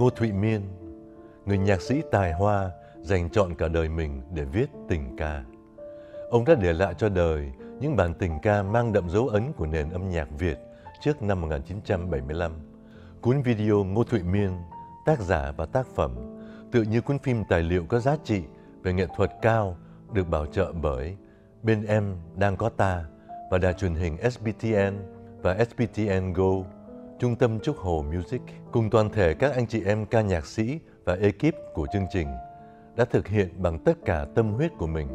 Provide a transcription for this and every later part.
Ngô Thụy Miên, người nhạc sĩ tài hoa dành trọn cả đời mình để viết tình ca. Ông đã để lại cho đời những bản tình ca mang đậm dấu ấn của nền âm nhạc Việt trước năm 1975. Cuốn video Ngô Thụy Miên, tác giả và tác phẩm tự như cuốn phim tài liệu có giá trị về nghệ thuật cao được bảo trợ bởi Bên em đang có ta và đài truyền hình SBTN và SBTN Go Trung tâm Trúc Hồ Music cùng toàn thể các anh chị em ca nhạc sĩ và ekip của chương trình đã thực hiện bằng tất cả tâm huyết của mình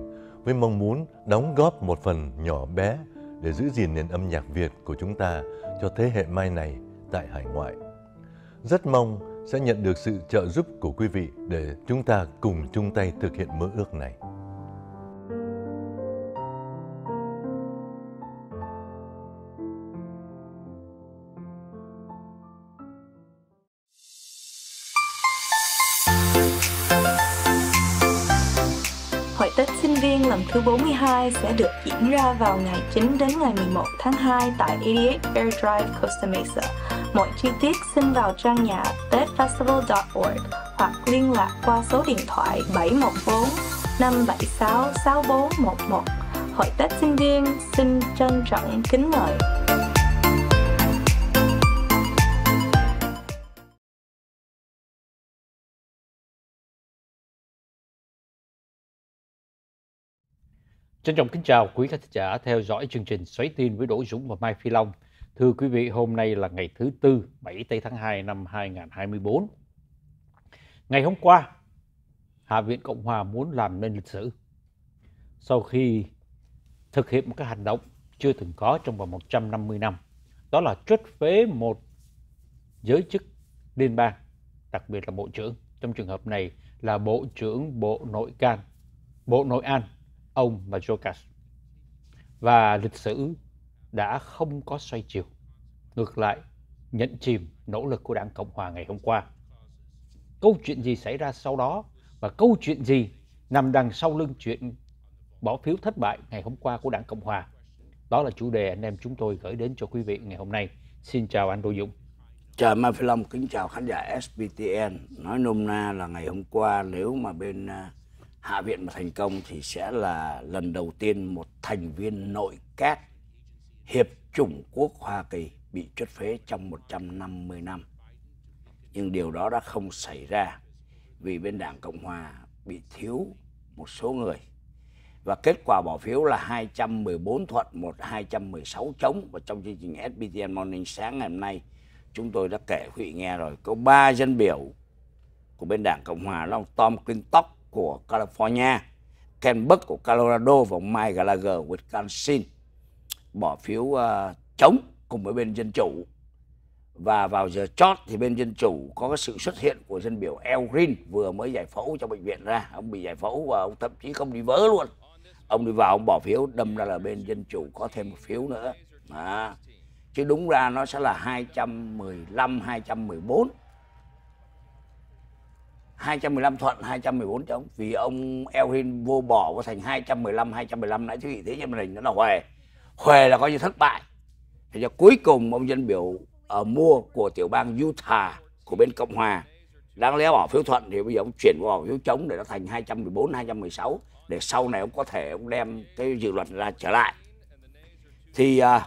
với mong muốn đóng góp một phần nhỏ bé để giữ gìn nền âm nhạc Việt của chúng ta cho thế hệ mai này tại hải ngoại. Rất mong sẽ nhận được sự trợ giúp của quý vị để chúng ta cùng chung tay thực hiện mơ ước này. 2 sẽ được diễn ra vào ngày 9 đến ngày 11 tháng 2 tại 88 Air Drive, Costa Mesa. Mọi chi tiết xin vào trang nhà tedfestival.org hoặc liên lạc qua số điện thoại 714 576 6411. Hội Tết sinh viên xin trân trọng kính mời. Trân trọng kính chào quý khán giả theo dõi chương trình Xoáy tin với Đỗ Dũng và Mai Phi Long. Thưa quý vị, hôm nay là ngày thứ Tư, 7 tây tháng 2 năm 2024. Ngày hôm qua, Hạ viện Cộng hòa muốn làm nên lịch sử. Sau khi thực hiện một cái hành động chưa từng có trong vòng 150 năm, đó là truất phế một giới chức liên bang, đặc biệt là Bộ trưởng. Trong trường hợp này là Bộ trưởng Bộ Nội can, Bộ Nội an ông và Jokas. Và lịch sử đã không có xoay chiều. Ngược lại, nhận chìm nỗ lực của Đảng Cộng Hòa ngày hôm qua. Câu chuyện gì xảy ra sau đó và câu chuyện gì nằm đằng sau lưng chuyện bỏ phiếu thất bại ngày hôm qua của Đảng Cộng Hòa. Đó là chủ đề anh em chúng tôi gửi đến cho quý vị ngày hôm nay. Xin chào anh Đô Dũng. Chào Mai Phi Long, kính chào khán giả SBTN Nói nôm na là ngày hôm qua nếu mà bên à, Hạ viện mà thành công thì sẽ là lần đầu tiên một thành viên nội các Hiệp chủng quốc Hoa Kỳ bị truất phế trong 150 năm. Nhưng điều đó đã không xảy ra vì bên Đảng Cộng Hòa bị thiếu một số người. Và kết quả bỏ phiếu là 214 thuận, một 216 chống. Và trong chương trình SBTN Morning sáng ngày hôm nay, chúng tôi đã kể quý vị nghe rồi. Có ba dân biểu của bên Đảng Cộng Hòa là ông Tom Clinton của California, Ken Buck của Colorado và ông Mike Gallagher của Wisconsin bỏ phiếu uh, chống cùng với bên Dân Chủ. Và vào giờ chót thì bên Dân Chủ có cái sự xuất hiện của dân biểu El Green vừa mới giải phẫu trong bệnh viện ra. Ông bị giải phẫu và ông thậm chí không đi vỡ luôn. Ông đi vào ông bỏ phiếu đâm ra là bên Dân Chủ có thêm một phiếu nữa. À. Chứ đúng ra nó sẽ là 215, 214 215 thuận 214 trống vì ông Elhin vô bỏ có thành 215 215 nãy thưa vị thế cho mình nó là huề huề là coi như thất bại thì cho cuối cùng ông dân biểu ở ờ, mua của tiểu bang Utah của bên Cộng hòa đáng lẽ bỏ phiếu thuận thì bây giờ ông chuyển bỏ phiếu chống để nó thành 214 216 để sau này ông có thể ông đem cái dự luật ra trở lại thì uh,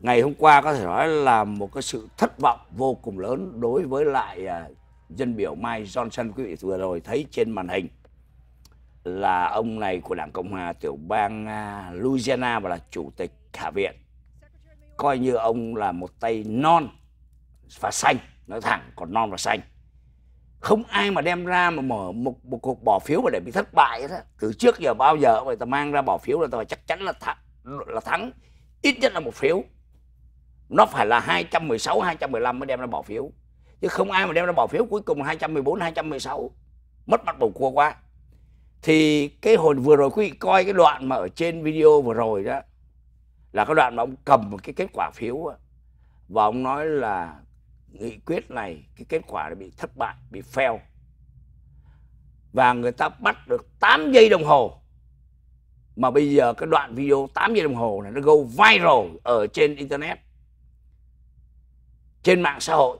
ngày hôm qua có thể nói là một cái sự thất vọng vô cùng lớn đối với lại uh, dân biểu Mike Johnson quý vị vừa rồi thấy trên màn hình là ông này của Đảng Cộng hòa tiểu bang à, Louisiana và là chủ tịch Hạ viện. Coi như ông là một tay non và xanh, nói thẳng còn non và xanh. Không ai mà đem ra mà mở một, một cuộc bỏ phiếu mà để bị thất bại đó. Từ trước giờ bao giờ người ta mang ra bỏ phiếu là ta chắc chắn là thắng, là thắng ít nhất là một phiếu. Nó phải là 216 215 mới đem ra bỏ phiếu chứ không ai mà đem ra bỏ phiếu cuối cùng 214 216 mất mặt bầu cua quá thì cái hồi vừa rồi quý vị coi cái đoạn mà ở trên video vừa rồi đó là cái đoạn mà ông cầm một cái kết quả phiếu đó, và ông nói là nghị quyết này cái kết quả đã bị thất bại bị fail và người ta bắt được 8 giây đồng hồ mà bây giờ cái đoạn video 8 giây đồng hồ này nó go viral ở trên internet trên mạng xã hội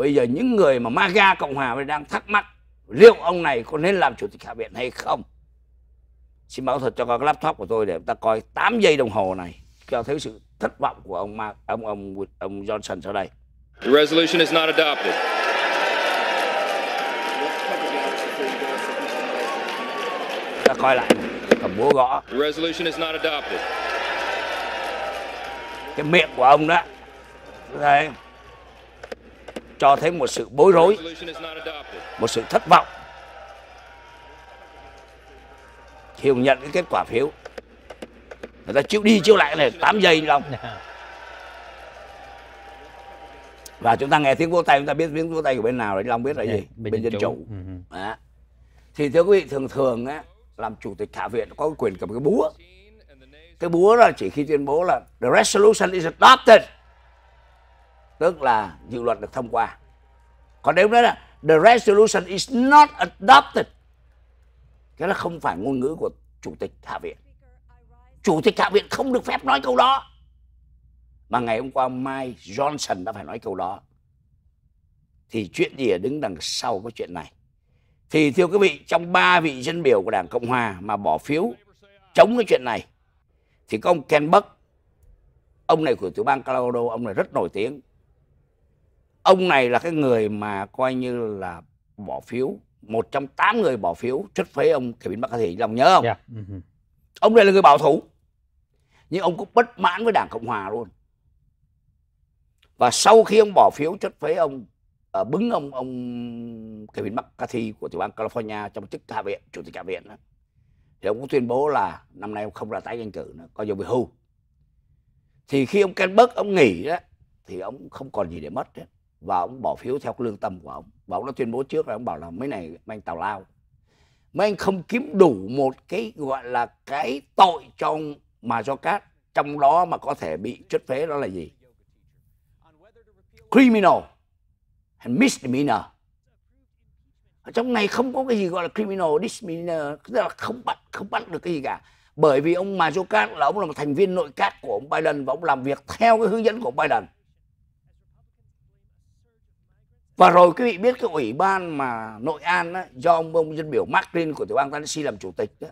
bây giờ những người mà MAGA Cộng Hòa đang thắc mắc liệu ông này có nên làm chủ tịch Hạ viện hay không xin báo thật cho các laptop của tôi để ta coi 8 giây đồng hồ này cho thấy sự thất vọng của ông Ma, ông ông ông Johnson sau đây. The resolution is not adopted. Ta coi lại cầm búa gõ. The resolution is not adopted. Cái miệng của ông đó. Đây cho thấy một sự bối rối, một sự thất vọng. hiểu nhận cái kết quả phiếu. Người ta chịu đi chịu lại này 8 giây lòng. Và chúng ta nghe tiếng vỗ tay chúng ta biết tiếng vỗ tay của bên nào đấy, Long biết là gì? Dạ, bên, bên dân chủ. chủ. Ừ. Đó. Thì thưa quý vị thường thường á, làm chủ tịch hạ viện có quyền cầm cái búa cái búa là chỉ khi tuyên bố là the resolution is adopted tức là dự luật được thông qua còn nếu nói là the resolution is not adopted cái là không phải ngôn ngữ của chủ tịch hạ viện chủ tịch hạ viện không được phép nói câu đó mà ngày hôm qua Mike Johnson đã phải nói câu đó thì chuyện gì ở đứng đằng sau cái chuyện này thì thưa quý vị trong ba vị dân biểu của đảng cộng hòa mà bỏ phiếu chống cái chuyện này thì có ông Ken Buck ông này của tiểu bang Colorado ông này rất nổi tiếng ông này là cái người mà coi như là bỏ phiếu một trong tám người bỏ phiếu trất phế ông Kevin McCarthy, lòng nhớ không? Yeah. Dạ, ừ, ừ. Ông này là người bảo thủ nhưng ông cũng bất mãn với Đảng Cộng Hòa luôn và sau khi ông bỏ phiếu chất phế ông uh, bứng ông ông Kevin McCarthy của tiểu bang California trong chức hạ viện chủ tịch hạ viện đó thì ông cũng tuyên bố là năm nay ông không ra tái tranh cử nữa coi như bị hưu thì khi ông Ken Burke ông nghỉ đó thì ông không còn gì để mất hết và ông bỏ phiếu theo lương tâm của ông và ông đã tuyên bố trước là ông bảo là mấy này mang anh tào lao mấy anh không kiếm đủ một cái gọi là cái tội trong mà do cát trong đó mà có thể bị trất phế đó là gì criminal and misdemeanor ở trong này không có cái gì gọi là criminal misdemeanor tức là không bắt không bắt được cái gì cả bởi vì ông Majokas là ông là một thành viên nội các của ông Biden và ông làm việc theo cái hướng dẫn của ông Biden và rồi quý vị biết cái ủy ban mà Nội An đó, do ông ông dân biểu Martin của tiểu bang Tennessee làm chủ tịch đó.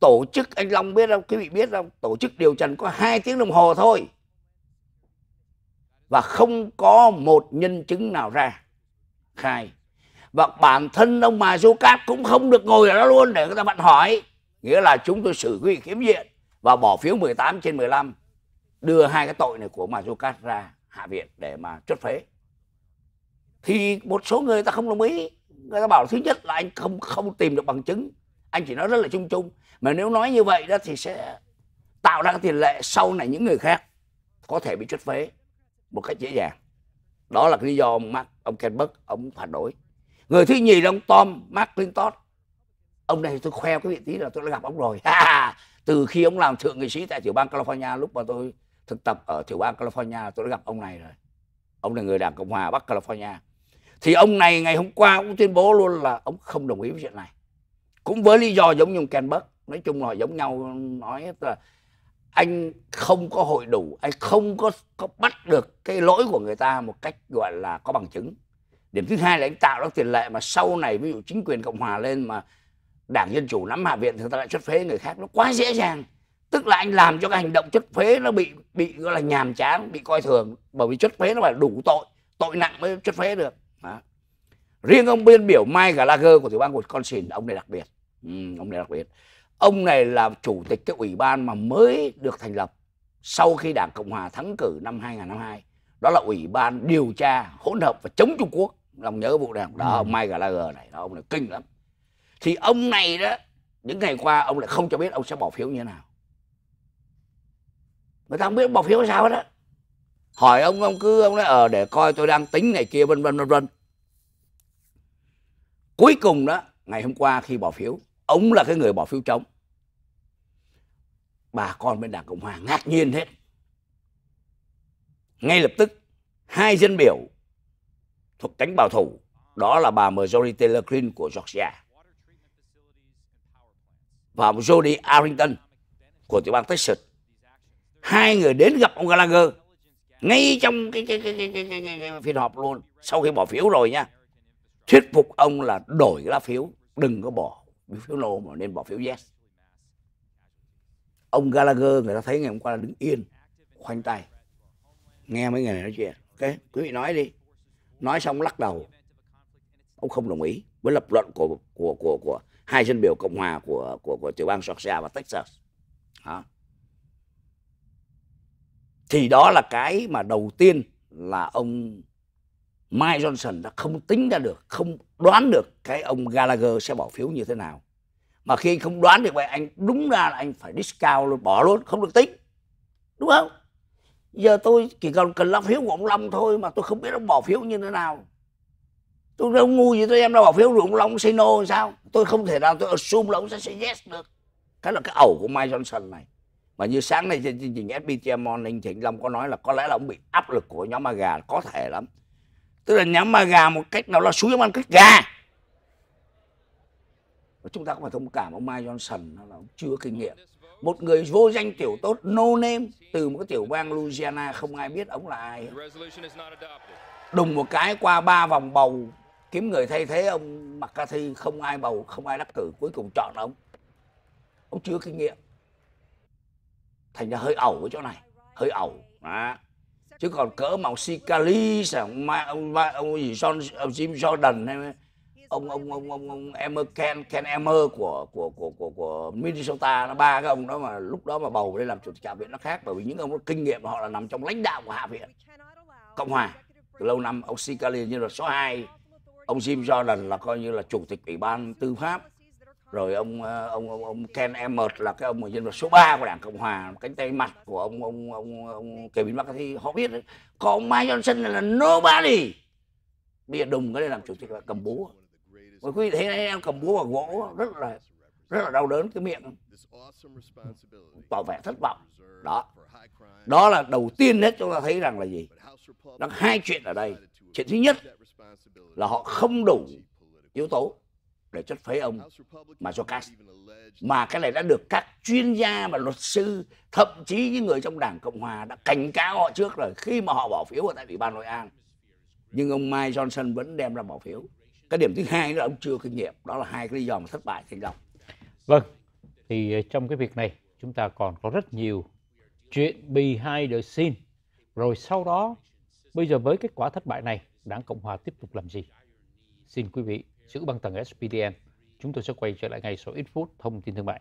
Tổ chức anh Long biết không, quý vị biết không, tổ chức điều trần có 2 tiếng đồng hồ thôi. Và không có một nhân chứng nào ra khai. Và bản thân ông Mà Du Cát cũng không được ngồi ở đó luôn để người ta bạn hỏi. Nghĩa là chúng tôi xử quý vị khiếm diện và bỏ phiếu 18 trên 15 đưa hai cái tội này của Mà Du Cát ra hạ viện để mà trút phế thì một số người ta không đồng ý người ta bảo thứ nhất là anh không không tìm được bằng chứng anh chỉ nói rất là chung chung mà nếu nói như vậy đó thì sẽ tạo ra cái tiền lệ sau này những người khác có thể bị trách phế một cách dễ dàng đó là cái lý do ông Mark, ông Ken Buck ông phản đối người thứ nhì là ông Tom Clinton ông này tôi khoe cái vị trí là tôi đã gặp ông rồi từ khi ông làm thượng nghị sĩ tại tiểu bang California lúc mà tôi thực tập ở tiểu bang California tôi đã gặp ông này rồi ông là người đảng cộng hòa bắc California thì ông này ngày hôm qua cũng tuyên bố luôn là ông không đồng ý với chuyện này cũng với lý do giống như ông Ken Burke nói chung là giống nhau nói hết là anh không có hội đủ anh không có có bắt được cái lỗi của người ta một cách gọi là có bằng chứng điểm thứ hai là anh tạo ra tiền lệ mà sau này ví dụ chính quyền cộng hòa lên mà đảng dân chủ nắm hạ viện thì người ta lại chất phế người khác nó quá dễ dàng tức là anh làm cho cái hành động chất phế nó bị bị gọi là nhàm chán bị coi thường bởi vì chất phế nó phải đủ tội tội nặng mới chất phế được đó. riêng ông biên biểu Mike Gallagher của tiểu bang Wisconsin ông này đặc biệt ừ, ông này đặc biệt ông này là chủ tịch cái ủy ban mà mới được thành lập sau khi đảng cộng hòa thắng cử năm 2002 đó là ủy ban điều tra hỗn hợp và chống trung quốc lòng nhớ vụ này đó ừ. ông Mike Gallagher này đó, ông này kinh lắm thì ông này đó những ngày qua ông lại không cho biết ông sẽ bỏ phiếu như thế nào người ta không biết bỏ phiếu sao hết á hỏi ông ông cứ ông nói ở ờ, để coi tôi đang tính này kia vân vân vân vân cuối cùng đó ngày hôm qua khi bỏ phiếu ông là cái người bỏ phiếu trống bà con bên đảng cộng hòa ngạc nhiên hết ngay lập tức hai dân biểu thuộc cánh bảo thủ đó là bà Marjorie Taylor Greene của Georgia và ông Jody Arrington của tiểu bang Texas hai người đến gặp ông Gallagher ngay trong cái cái cái, cái, cái, cái, cái, cái phiên họp luôn sau khi bỏ phiếu rồi nha thuyết phục ông là đổi lá phiếu đừng có bỏ phiếu no mà nên bỏ phiếu yes ông Gallagher người ta thấy ngày hôm qua là đứng yên khoanh tay nghe mấy người này nói chuyện ok quý vị nói đi nói xong lắc đầu ông không đồng ý với lập luận của của của của hai dân biểu cộng hòa của của của tiểu bang Georgia và Texas đó thì đó là cái mà đầu tiên là ông Mike Johnson đã không tính ra được, không đoán được cái ông Gallagher sẽ bỏ phiếu như thế nào. Mà khi anh không đoán được vậy anh đúng ra là anh phải discount luôn, bỏ luôn, không được tính. Đúng không? Giờ tôi chỉ cần cần lá phiếu của ông Long thôi mà tôi không biết ông bỏ phiếu như thế nào. Tôi đâu ngu gì tôi em đâu bỏ phiếu rồi ông Long say no sao? Tôi không thể nào tôi assume là ông sẽ say yes được. Cái là cái ẩu của Mike Johnson này mà như sáng nay trên chương trình SBT Morning Trịnh Long có nói là có lẽ là ông bị áp lực của nhóm ma gà có thể lắm tức là nhóm ma gà một cách nào là suối ăn cách gà và chúng ta cũng phải thông cảm ông Mike Johnson là ông chưa kinh nghiệm một người vô danh tiểu tốt no name từ một cái tiểu bang Louisiana không ai biết ông là ai đùng một cái qua ba vòng bầu kiếm người thay thế ông McCarthy không ai bầu không ai đắc cử cuối cùng chọn ông ông chưa kinh nghiệm thành ra hơi ẩu ở chỗ này hơi ẩu đó. chứ còn cỡ mà ông Sicali ông ma ông, ma, ông gì John ông Jim Jordan hay ông ông ông ông, ông Emmer Ken Ken Emmer của của của của của Minnesota nó ba cái ông đó mà lúc đó mà bầu lên làm chủ tịch hạ viện nó khác bởi vì những ông có kinh nghiệm họ là nằm trong lãnh đạo của hạ viện cộng hòa từ lâu năm ông Sicali như là số 2 ông Jim Jordan là coi như là chủ tịch ủy ban tư pháp rồi ông ờ, ông ông, ông Ken Emmert là cái ông nhân vật số 3 của đảng cộng hòa cánh tay mặt của ông ông ông ông Kevin McCarthy họ biết đấy còn ông Mike Johnson là nobody bây giờ đùng cái này làm chủ tịch là cầm búa mọi quý vị thấy em cầm búa và gỗ rất là rất là đau đớn cái miệng bảo vệ thất vọng đó đó là đầu tiên hết chúng ta thấy rằng là gì đó hai chuyện ở đây chuyện thứ nhất là họ không đủ yếu tố để chất phế ông mà cho Cass. Mà cái này đã được các chuyên gia và luật sư, thậm chí những người trong Đảng Cộng Hòa đã cảnh cáo họ trước rồi khi mà họ bỏ phiếu ở tại Ủy ban Nội An. Nhưng ông Mike Johnson vẫn đem ra bỏ phiếu. Cái điểm thứ hai là ông chưa kinh nghiệm, đó là hai cái lý do mà thất bại thành công. Vâng, thì ờ, trong cái việc này chúng ta còn có rất nhiều chuyện behind the scene. Rồi sau đó, bây giờ với kết quả thất bại này, Đảng Cộng Hòa tiếp tục làm gì? Xin quý vị giữ băng tầng SPDN. Chúng tôi sẽ quay trở lại ngay sau ít phút thông tin thương mại.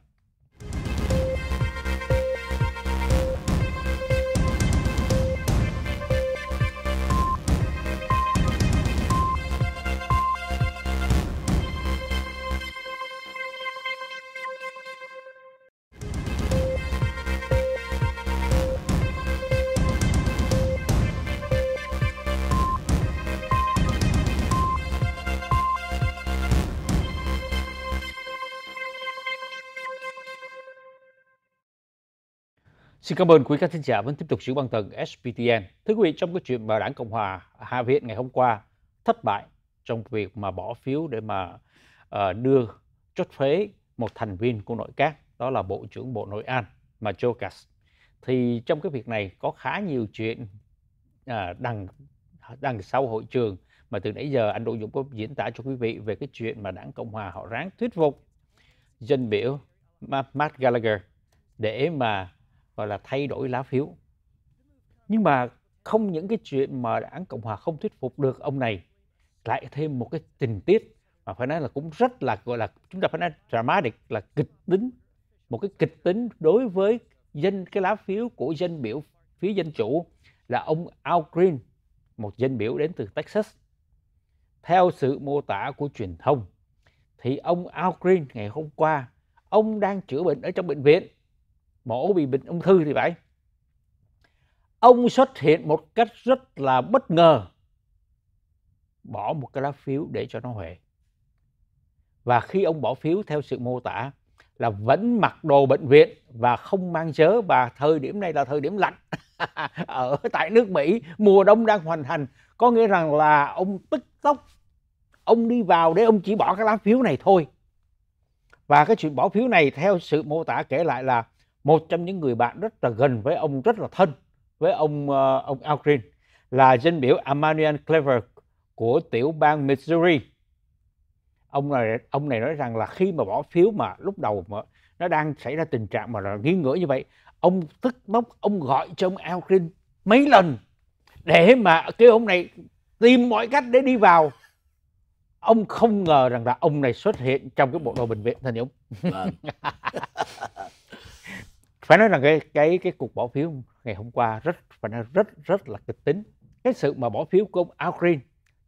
cảm ơn quý khán thính giả vẫn tiếp tục giữ băng tầng SPTN. Thưa quý vị, trong cái chuyện mà Đảng Cộng Hòa Hạ viện ngày hôm qua thất bại trong việc mà bỏ phiếu để mà uh, đưa chốt phế một thành viên của nội các, đó là Bộ trưởng Bộ Nội an mà Mayorkas. Thì trong cái việc này có khá nhiều chuyện uh, đằng đằng sau hội trường mà từ nãy giờ anh Đỗ Dũng có diễn tả cho quý vị về cái chuyện mà Đảng Cộng Hòa họ ráng thuyết phục dân biểu Matt Gallagher để mà gọi là thay đổi lá phiếu nhưng mà không những cái chuyện mà đảng cộng hòa không thuyết phục được ông này lại thêm một cái tình tiết mà phải nói là cũng rất là gọi là chúng ta phải nói dramatic là kịch tính một cái kịch tính đối với dân cái lá phiếu của dân biểu phía dân chủ là ông Al Green một dân biểu đến từ Texas theo sự mô tả của truyền thông thì ông Al Green ngày hôm qua ông đang chữa bệnh ở trong bệnh viện mổ bị bệnh ung thư thì phải ông xuất hiện một cách rất là bất ngờ bỏ một cái lá phiếu để cho nó huệ và khi ông bỏ phiếu theo sự mô tả là vẫn mặc đồ bệnh viện và không mang chớ và thời điểm này là thời điểm lạnh ở tại nước Mỹ mùa đông đang hoàn thành có nghĩa rằng là ông tức tốc ông đi vào để ông chỉ bỏ cái lá phiếu này thôi và cái chuyện bỏ phiếu này theo sự mô tả kể lại là một trong những người bạn rất là gần với ông rất là thân với ông uh, ông Al Green là dân biểu Emmanuel Clever của tiểu bang Missouri ông này ông này nói rằng là khi mà bỏ phiếu mà lúc đầu mà nó đang xảy ra tình trạng mà là nghi ngờ như vậy ông tức bốc ông gọi cho ông Al Green mấy lần để mà cái ông này tìm mọi cách để đi vào ông không ngờ rằng là ông này xuất hiện trong cái bộ đồ bệnh viện thành dũng vâng. phải nói rằng cái cái cái cuộc bỏ phiếu ngày hôm qua rất phải nói rất rất là kịch tính cái sự mà bỏ phiếu của ông Al Green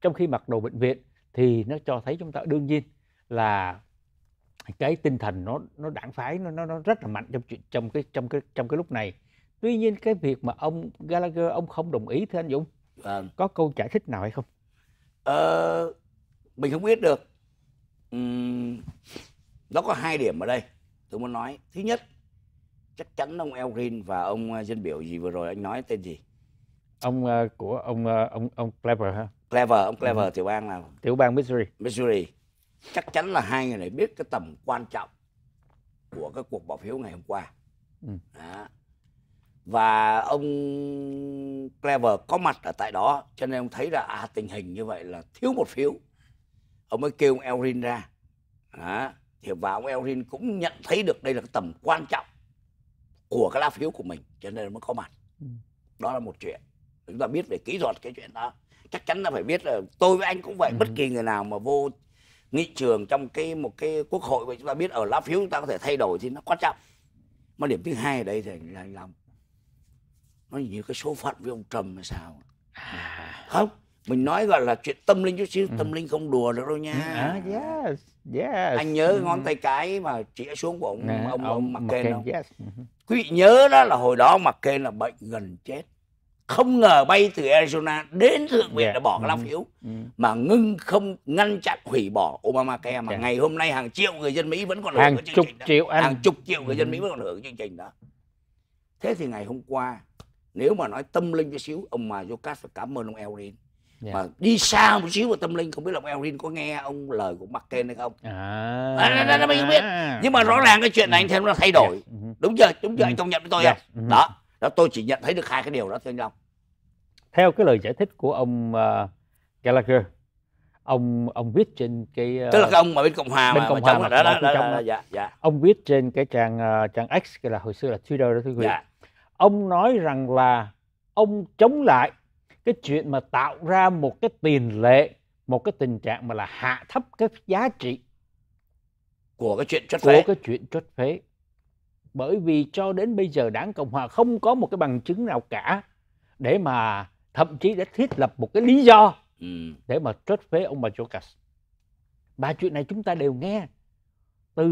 trong khi mặc đồ bệnh viện thì nó cho thấy chúng ta đương nhiên là cái tinh thần nó nó đảng phái nó nó, nó rất là mạnh trong chuyện trong cái trong cái trong cái lúc này tuy nhiên cái việc mà ông Gallagher ông không đồng ý thưa anh Dũng à, có câu giải thích nào hay không à, mình không biết được uhm, nó có hai điểm ở đây tôi muốn nói thứ nhất chắc chắn ông Elgin và ông ờ, dân biểu gì vừa rồi anh nói tên gì ông uh, của ông uh, ông ông Clever ha Clever ông Clever ừ. tiểu bang là tiểu bang Missouri Missouri chắc chắn là hai người này biết cái tầm quan trọng của các cuộc bỏ phiếu ngày hôm qua ừ. Đó. và ông Clever có mặt ở tại đó cho nên ông thấy là à tình hình như vậy là thiếu một phiếu ông mới kêu ông Elrin ra Đó. thì và ông Elrin cũng nhận thấy được đây là cái tầm quan trọng của cái lá phiếu của mình cho nên mới có mặt ừ. đó là một chuyện chúng ta biết về kỹ thuật cái chuyện đó chắc chắn là phải biết là tôi với anh cũng vậy ừ. bất kỳ người nào mà vô nghị trường trong cái một cái quốc hội mà chúng ta biết ở lá phiếu chúng ta có thể thay đổi thì nó quan trọng mà điểm thứ hai ở đây thì là anh long nó như cái số phận với ông trầm hay sao à. không mình nói gọi là chuyện tâm linh chút xíu ừ. tâm linh không đùa được đâu nha à, yes yes anh nhớ ngón tay cái mà chỉ xuống của ông à, ông, ông, ông mặc kênh không yes quý vị nhớ đó là hồi đó mặc kê là bệnh gần chết không ngờ bay từ Arizona đến thượng viện yeah. Dạ. để bỏ lá ừ. phiếu yeah. Ừ. mà ngưng không ngăn chặn hủy bỏ Obamacare mà yeah. Dạ. ngày hôm nay hàng triệu người dân Mỹ vẫn còn hàng hưởng cái chương chục triệu anh. hàng chục triệu người dân ừ. Mỹ vẫn còn hưởng chương trình đó thế thì ngày hôm qua nếu mà nói tâm linh chút xíu ông mà Jokas phải cảm ơn ông Elrin yeah. Dạ. mà đi xa một xíu vào tâm linh không biết là ông Elrin có nghe ông lời của McCain hay không à, à, à, à, mình không biết nhưng mà rõ ràng cái chuyện này anh thấy nó thay đổi yeah. Dạ. Ừ đúng chưa đúng chưa ừ anh công nhận với tôi yeah. Dạ. Ừ đó đó tôi chỉ nhận thấy được hai cái điều đó thôi anh Long theo cái lời giải thích của ông uh, Gallagher ông ông viết trên cái uh, tức là cái ông mà bên cộng hòa bên mà, cộng hòa mà, đó, đó, đó, đó, dạ, dạ. ông viết trên cái trang uh, trang X cái là hồi xưa là Twitter đó thưa quý vị dạ. ông nói rằng là ông chống lại cái chuyện mà tạo ra một cái tiền lệ một cái tình trạng mà là hạ thấp cái giá trị của cái chuyện chốt phế cái chuyện chốt phế bởi vì cho đến bây giờ đảng cộng hòa không có một cái bằng chứng nào cả để mà thậm chí đã thiết lập một cái lý do ừ. để mà chốt phế ông Mayorkas và chuyện này chúng ta đều nghe từ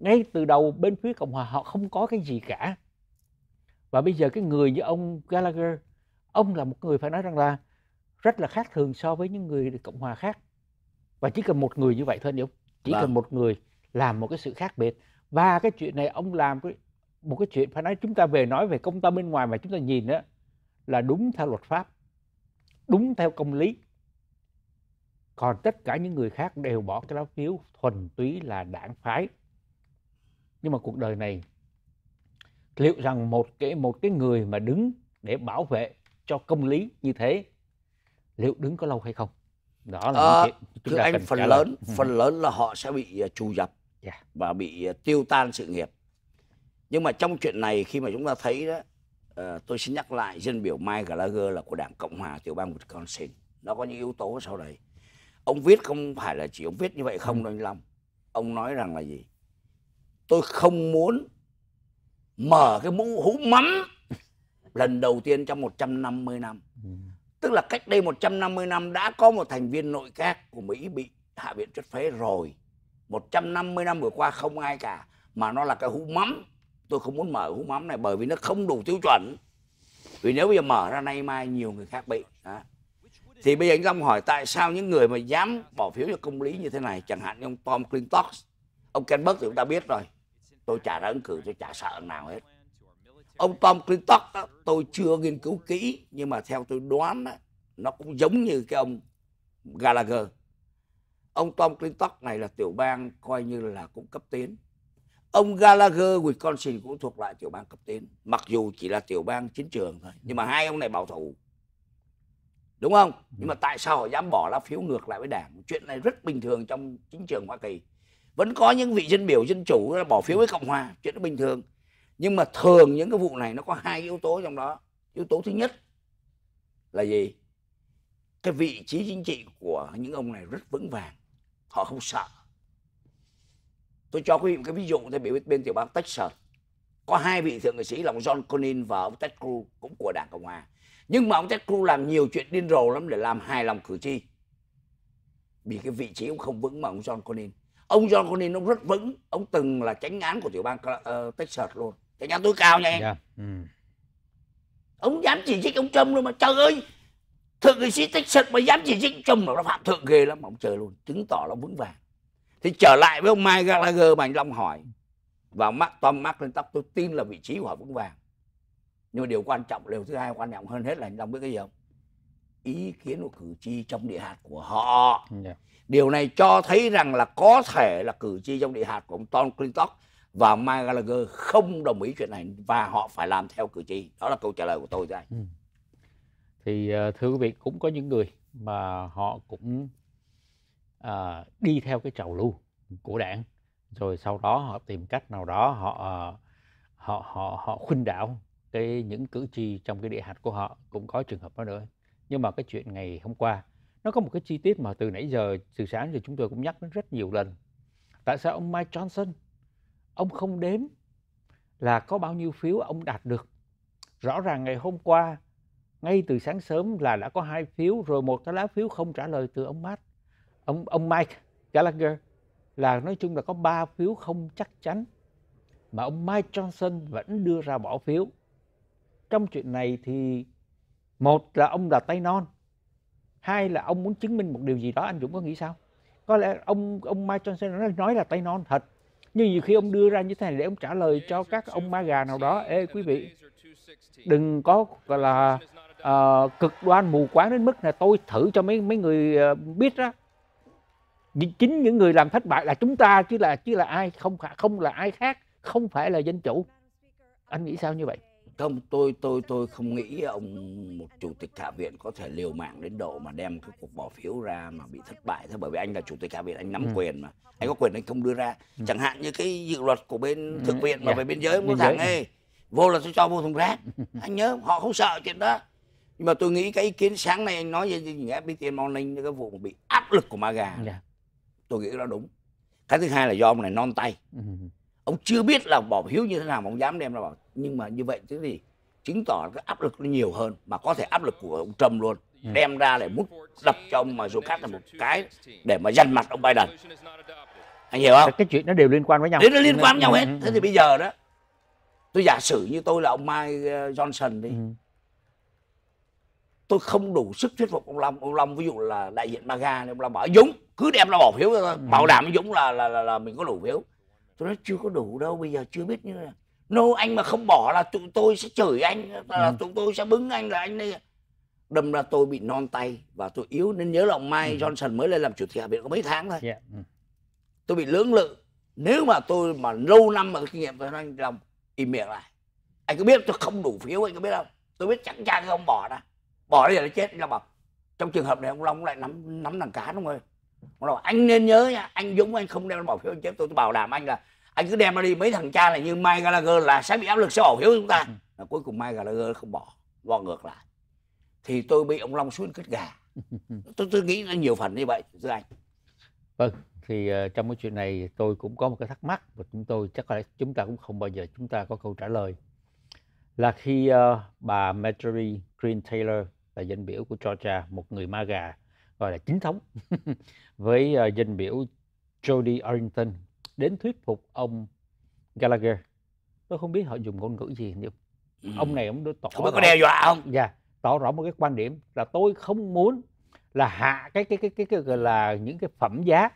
ngay từ đầu bên phía cộng hòa họ không có cái gì cả và bây giờ cái người như ông Gallagher ông là một người phải nói rằng là rất là khác thường so với những người cộng hòa khác và chỉ cần một người như vậy thôi anh Dũng chỉ vâng. cần một người làm một cái sự khác biệt và cái chuyện này ông làm cái một cái chuyện phải nói chúng ta về nói về công tâm bên ngoài mà chúng ta nhìn đó là đúng theo luật pháp đúng theo công lý còn tất cả những người khác đều bỏ cái lá phiếu thuần túy là đảng phái nhưng mà cuộc đời này liệu rằng một cái một cái người mà đứng để bảo vệ cho công lý như thế liệu đứng có lâu hay không đó là à, thưa anh phần lớn lời. Ừ. phần lớn là họ sẽ bị à, trù dập yeah. Dạ. và bị à, tiêu tan sự nghiệp nhưng mà trong chuyện này khi mà chúng ta thấy đó uh, tôi xin nhắc lại dân biểu Mike Gallagher là của đảng Cộng hòa tiểu bang Wisconsin nó có những yếu tố sau đây ông viết không phải là chỉ ông viết như vậy không ừ. đâu anh Long ông nói rằng là gì tôi không muốn mở cái mũ hú mắm lần đầu tiên trong 150 năm. Ừ. Tức là cách đây 150 năm đã có một thành viên nội các của Mỹ bị hạ viện chất phế rồi. 150 năm vừa qua không ai cả mà nó là cái hũ mắm. Tôi không muốn mở hũ mắm này bởi vì nó không đủ tiêu chuẩn. Vì nếu bây giờ mở ra nay mai nhiều người khác bị. Đó. Thì bây giờ anh Long hỏi tại sao những người mà dám bỏ phiếu cho công lý như thế này, chẳng hạn như ông Tom Clinton, ông Ken Burke thì chúng ta biết rồi. Tôi chả đã ứng cử, tôi chả sợ nào hết ông Tom Clinton đó, tôi chưa nghiên cứu kỹ nhưng mà theo tôi đoán đó, nó cũng giống như cái ông Gallagher ông Tom Clinton này là tiểu bang coi như là cũng cấp tiến ông Gallagher Wisconsin cũng thuộc lại tiểu bang cấp tiến mặc dù chỉ là tiểu bang chiến trường thôi nhưng mà hai ông này bảo thủ đúng không nhưng mà ừ. tại sao họ dám bỏ lá phiếu ngược lại với đảng chuyện này rất bình thường trong chính trường hoa kỳ vẫn có những vị dân biểu dân chủ bỏ phiếu với cộng hòa chuyện đó bình thường nhưng mà thường những cái vụ này nó có hai yếu tố trong đó yếu tố thứ nhất là gì cái vị trí chính trị của những ông này rất vững vàng họ không sợ tôi cho quý vị một cái ví dụ tại biểu bên tiểu bang Texas có hai vị thượng nghị sĩ là ông John conin và ông Ted Cruz cũng của đảng Cộng hòa nhưng mà ông Ted Cruz làm nhiều chuyện điên rồ lắm để làm hài lòng cử tri vì cái vị trí ông không vững mà ông John conin ông John conin ông rất vững ông từng là tránh án của tiểu bang ờ, Texas luôn thì nhà tôi cao nha em yeah. ừ. ông dám chỉ trích ông trump luôn mà trời ơi thượng nghị sĩ texas mà dám chỉ trích ông trump nó phạm thượng ghê lắm ông trời luôn chứng tỏ nó vững vàng thì trở lại với ông Mike Gallagher mà anh Long hỏi và mắt Tom McClintock tôi tin là vị trí của họ vững vàng nhưng mà điều quan trọng điều thứ hai quan trọng hơn hết là anh Long biết cái gì không ý kiến của cử tri trong địa hạt của họ yeah. Dạ. điều này cho thấy rằng là có thể là cử tri trong địa hạt của ông Tom Clinton và Mike Gallagher không đồng ý chuyện này và họ phải làm theo cử tri đó là câu trả lời của tôi đây ừ. thì ờ, thưa quý vị cũng có những người mà họ cũng à, đi theo cái trào lưu của đảng rồi sau đó họ tìm cách nào đó họ ờ, họ họ họ khuynh đảo cái những cử tri trong cái địa hạt của họ cũng có trường hợp đó nữa nhưng mà cái chuyện ngày hôm qua nó có một cái chi tiết mà từ nãy giờ từ sáng giờ chúng tôi cũng nhắc đến rất nhiều lần tại sao ông Mike Johnson ông không đếm là có bao nhiêu phiếu ông đạt được rõ ràng ngày hôm qua ngay từ sáng sớm là đã có hai phiếu rồi một cái lá phiếu không trả lời từ ông Matt ông ông Mike Gallagher là nói chung là có ba phiếu không chắc chắn mà ông Mike Johnson vẫn đưa ra bỏ phiếu trong chuyện này thì một là ông là tay non hai là ông muốn chứng minh một điều gì đó anh Dũng có nghĩ sao có lẽ ông ông Mike Johnson nói là tay non thật nhưng nhiều khi ông đưa ra như thế này để ông trả lời cho các ông ma gà nào đó ê quý vị đừng có gọi là uh, cực đoan mù quáng đến mức là tôi thử cho mấy mấy người uh, biết đó chính những người làm thất bại là chúng ta chứ là chứ là ai không không là ai khác không phải là dân chủ anh nghĩ sao như vậy không tôi tôi tôi không nghĩ ông một chủ tịch hạ viện có thể liều mạng đến độ mà đem cái cuộc bỏ phiếu ra mà bị thất bại thôi bởi vì anh là chủ tịch hạ viện anh nắm ừ. quyền mà anh có quyền anh không đưa ra ừ. chẳng hạn như cái dự luật của bên ừ. thượng viện mà yeah. Dạ. về biên giới cũng thằng ấy vô là tôi cho vô thùng rác anh nhớ họ không sợ chuyện đó nhưng mà tôi nghĩ cái ý kiến sáng nay anh nói với FPT Morning cái vụ bị áp lực của MAGA yeah. Dạ. tôi nghĩ nó đúng cái thứ hai là do ông này non tay ừ. ông chưa biết là bỏ phiếu như thế nào mà ông dám đem ra bảo nhưng mà như vậy thế gì chứng tỏ cái áp lực nó nhiều hơn mà có thể áp lực của ông Trump luôn ừ. đem ra để mút đập cho ông mà Dukat là một cái để mà dằn mặt ông Biden anh hiểu không cái chuyện nó đều liên quan với nhau đấy nó liên quan với nhau ừ, hết ừ, ừ, thế thì bây giờ đó tôi giả sử như tôi là ông Mike ờ, Johnson đi ừ. tôi không đủ sức thuyết phục ông Long ông Long ví dụ là đại diện MAGA ông Long bảo Dũng cứ đem ra bỏ phiếu thôi bảo đảm Dũng là, là là là mình có đủ phiếu tôi nói chưa có đủ đâu bây giờ chưa biết như thế nào nô no, anh mà không bỏ là tụi tôi sẽ chửi anh là ừ. tụi tôi sẽ bứng anh là anh đây đâm ra tôi bị non tay và tôi yếu nên nhớ là ông mai ừ. johnson mới lên làm chủ tịch hạ viện có mấy tháng thôi yeah. ừ. tôi bị lưỡng lự nếu mà tôi mà lâu năm mà kinh nghiệm với anh lòng im miệng lại anh có biết tôi không đủ phiếu anh có biết không tôi biết chẳng cha ông bỏ ra bỏ đây là chết là bảo trong trường hợp này ông long lại nắm nắm đằng cá đúng không ông long anh nên nhớ nha anh dũng anh không đem bỏ phiếu anh chết tôi, tôi bảo đảm anh là anh cứ đem nó đi mấy thằng cha này như Mike Gallagher là sẽ bị áp lực sẽ hội hiểu chúng ta là ừ. cuối cùng Mike Gallagher không bỏ bỏ ngược lại thì tôi bị ông Long xuống cất gà tôi tôi nghĩ là nhiều phần như vậy thưa anh vâng thì uh, trong cái chuyện này tôi cũng có một cái thắc mắc và chúng tôi chắc là chúng ta cũng không bao giờ chúng ta có câu trả lời là khi uh, bà Marjorie Green Taylor là danh biểu của Georgia một người ma gà gọi là chính thống với uh, ờ, dân biểu Jody Arrington đến thuyết phục ông Gallagher tôi không biết họ dùng ngôn ngữ gì nhưng ừ. ông này ông tỏ không rõ, có đe dọa không dạ tỏ rõ một cái quan điểm là tôi không muốn là hạ cái cái cái cái, cái gọi là những cái phẩm giá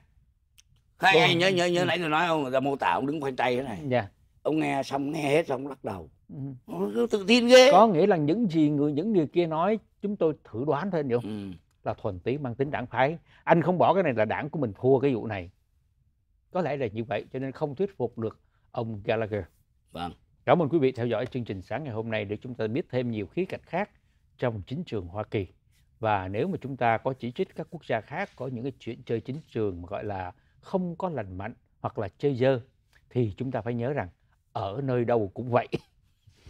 hay, hay nhớ nhớ nhớ ừ. nãy tôi nói ông là mô tả ông đứng quanh tay thế này dạ ông nghe xong nghe hết xong lắc đầu ừ. tự tin ghê có nghĩa là những gì người những người kia nói chúng tôi thử đoán thôi hiểu ừ. là thuần túy mang tính đảng phái anh không bỏ cái này là đảng của mình thua cái vụ này có lẽ là như vậy cho nên không thuyết phục được ông Gallagher vâng cảm ơn quý vị theo dõi chương trình sáng ngày hôm nay để chúng ta biết thêm nhiều khía cạnh khác trong chính trường Hoa Kỳ và nếu mà chúng ta có chỉ trích các quốc gia khác có những cái chuyện chơi chính trường mà gọi là không có lành mạnh hoặc là chơi dơ thì chúng ta phải nhớ rằng ở nơi đâu cũng vậy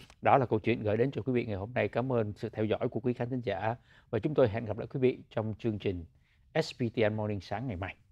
đó là câu chuyện gửi đến cho quý vị ngày hôm nay cảm ơn sự theo dõi của quý khán thính giả và chúng tôi hẹn gặp lại quý vị trong chương trình SPTN Morning sáng ngày mai